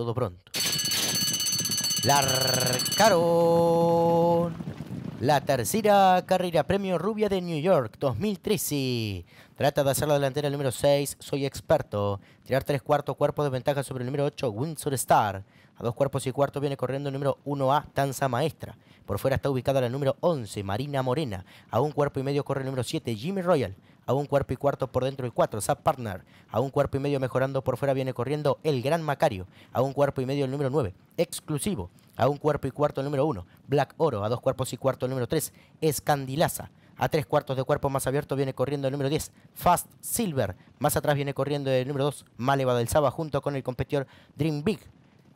todo pronto. ...largaron... la tercera carrera Premio Rubia de New York 2013. Trata de hacer la delantera el número 6, Soy Experto. Tirar tres cuartos cuerpos de ventaja sobre el número 8, Windsor Star. A dos cuerpos y cuarto... viene corriendo el número 1A, Danza Maestra. Por fuera está ubicada la número 11, Marina Morena. A un cuerpo y medio corre el número 7, Jimmy Royal a un cuerpo y cuarto por dentro el cuatro Zap Partner, a un cuerpo y medio mejorando por fuera viene corriendo el Gran Macario, a un cuerpo y medio el número 9, exclusivo, a un cuerpo y cuarto el número 1, Black Oro, a dos cuerpos y cuarto el número 3, Escandilaza, a tres cuartos de cuerpo más abierto viene corriendo el número 10, Fast Silver. Más atrás viene corriendo el número 2, Maleva del Saba, junto con el competidor Dream Big.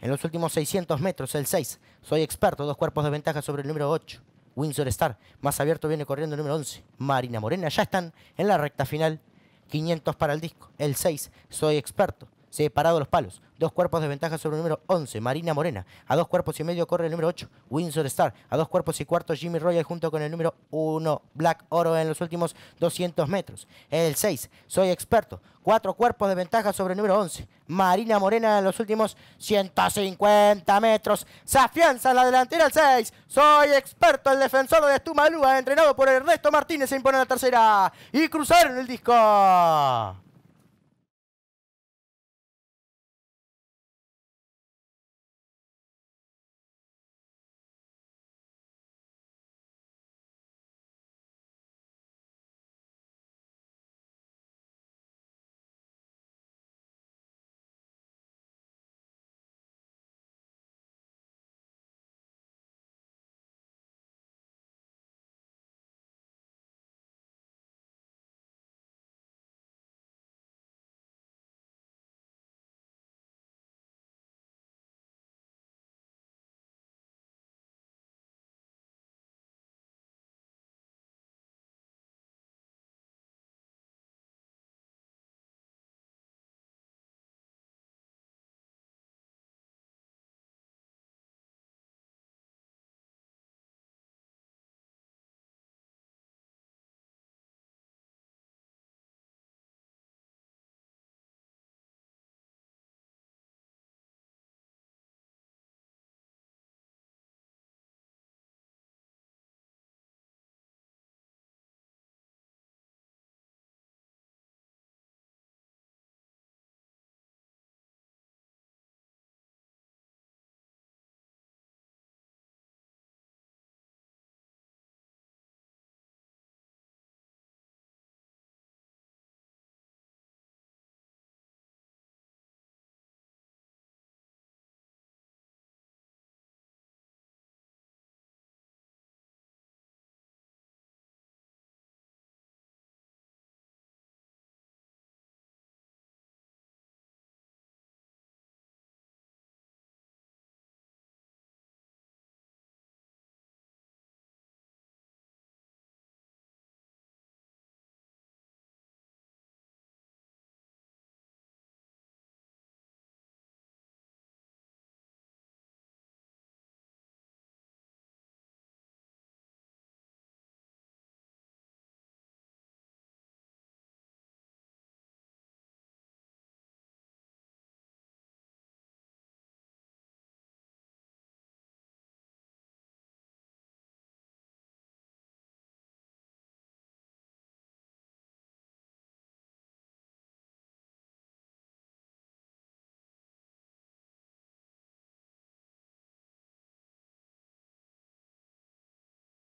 En los últimos 600 metros, el 6. Soy experto, dos cuerpos de ventaja sobre el número 8. Windsor Star. Más abierto viene corriendo el número 11. Marina Morena. Ya están en la recta final. 500 para el disco. El 6, Soy Experto separado los palos. Dos cuerpos de ventaja sobre el número 11, Marina Morena. A dos cuerpos y medio corre el número 8, Windsor Star. A dos cuerpos y cuarto, Jimmy Royal junto con el número 1, Black Oro en los últimos 200 metros. El 6, Soy Experto. Cuatro cuerpos de ventaja sobre el número 11, Marina Morena en los últimos 150 metros. Se afianza en la delantera el 6. Soy Experto, el defensor de Estumalúa, entrenado por Ernesto Martínez, se impone en la tercera. Y cruzaron el disco.